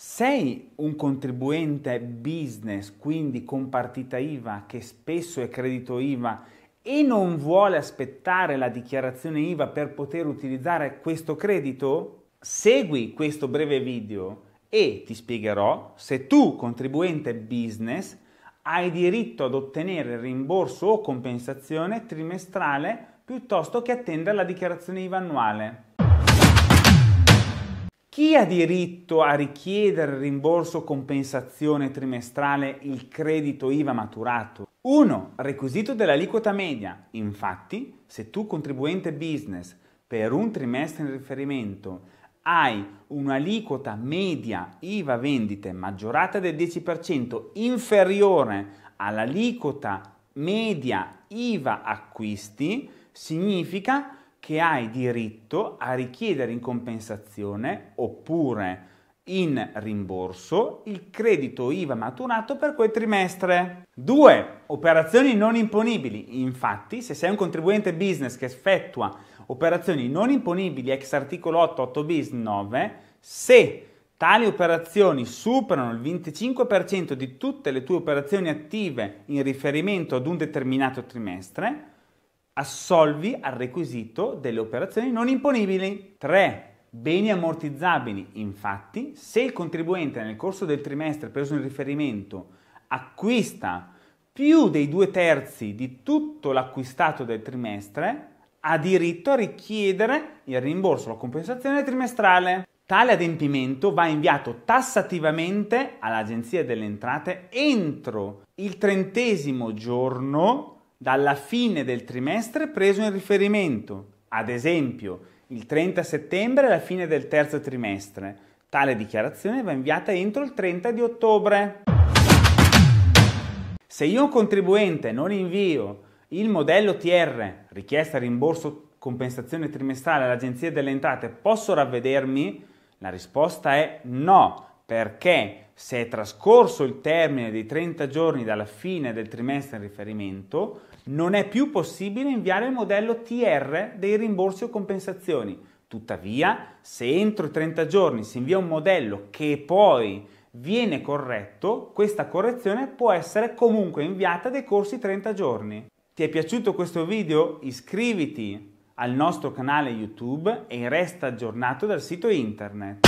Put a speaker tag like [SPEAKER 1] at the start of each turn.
[SPEAKER 1] Sei un contribuente business, quindi con partita IVA, che spesso è credito IVA e non vuole aspettare la dichiarazione IVA per poter utilizzare questo credito? Segui questo breve video e ti spiegherò se tu, contribuente business, hai diritto ad ottenere rimborso o compensazione trimestrale piuttosto che attendere la dichiarazione IVA annuale. Chi ha diritto a richiedere rimborso compensazione trimestrale il credito IVA maturato? 1. Requisito dell'aliquota media. Infatti, se tu contribuente business per un trimestre in riferimento hai un'aliquota media IVA vendite maggiorata del 10% inferiore all'aliquota media IVA acquisti, significa che hai diritto a richiedere in compensazione oppure in rimborso il credito IVA maturato per quel trimestre. 2. Operazioni non imponibili. Infatti, se sei un contribuente business che effettua operazioni non imponibili ex articolo 8, 8 bis 9, se tali operazioni superano il 25% di tutte le tue operazioni attive in riferimento ad un determinato trimestre, assolvi al requisito delle operazioni non imponibili. 3. Beni ammortizzabili. Infatti, se il contribuente nel corso del trimestre preso in riferimento acquista più dei due terzi di tutto l'acquistato del trimestre, ha diritto a richiedere il rimborso o la compensazione trimestrale. Tale adempimento va inviato tassativamente all'Agenzia delle Entrate entro il trentesimo giorno dalla fine del trimestre preso in riferimento, ad esempio il 30 settembre alla fine del terzo trimestre. Tale dichiarazione va inviata entro il 30 di ottobre. Se io contribuente non invio il modello TR, richiesta rimborso compensazione trimestrale all'Agenzia delle Entrate, posso ravvedermi? La risposta è no, perché se è trascorso il termine dei 30 giorni dalla fine del trimestre in riferimento, non è più possibile inviare il modello TR dei rimborsi o compensazioni. Tuttavia, se entro i 30 giorni si invia un modello che poi viene corretto, questa correzione può essere comunque inviata dei corsi 30 giorni. Ti è piaciuto questo video? Iscriviti al nostro canale YouTube e resta aggiornato dal sito internet.